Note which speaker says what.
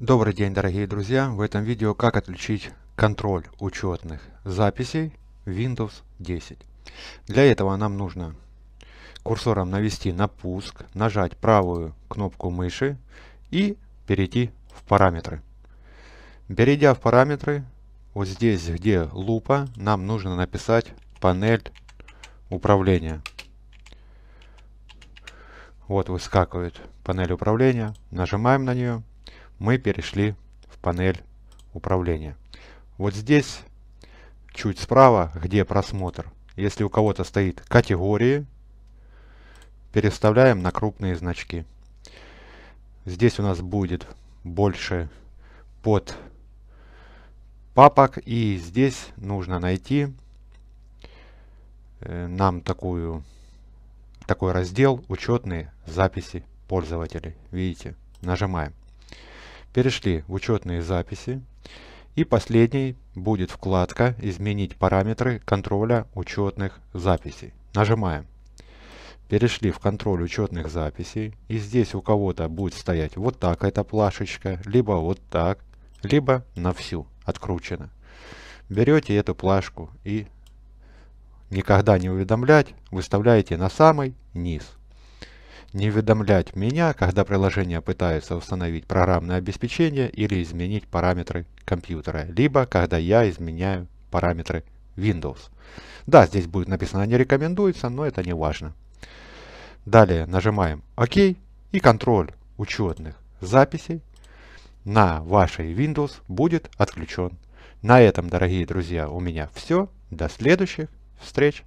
Speaker 1: Добрый день, дорогие друзья! В этом видео как отключить контроль учетных записей Windows 10. Для этого нам нужно курсором навести на пуск, нажать правую кнопку мыши и перейти в параметры. Перейдя в параметры, вот здесь, где лупа, нам нужно написать панель управления. Вот выскакивает панель управления, нажимаем на нее мы перешли в панель управления. Вот здесь, чуть справа, где просмотр, если у кого-то стоит категории, переставляем на крупные значки. Здесь у нас будет больше под папок. И здесь нужно найти э, нам такую, такой раздел «Учетные записи пользователей». Видите? Нажимаем. Перешли в учетные записи. И последней будет вкладка «Изменить параметры контроля учетных записей». Нажимаем. Перешли в контроль учетных записей. И здесь у кого-то будет стоять вот так эта плашечка, либо вот так, либо на всю откручена. Берете эту плашку и никогда не уведомлять выставляете на самый низ не уведомлять меня, когда приложение пытается установить программное обеспечение или изменить параметры компьютера, либо когда я изменяю параметры Windows. Да, здесь будет написано не рекомендуется, но это не важно. Далее нажимаем ОК и контроль учетных записей на вашей Windows будет отключен. На этом, дорогие друзья, у меня все. До следующих встреч!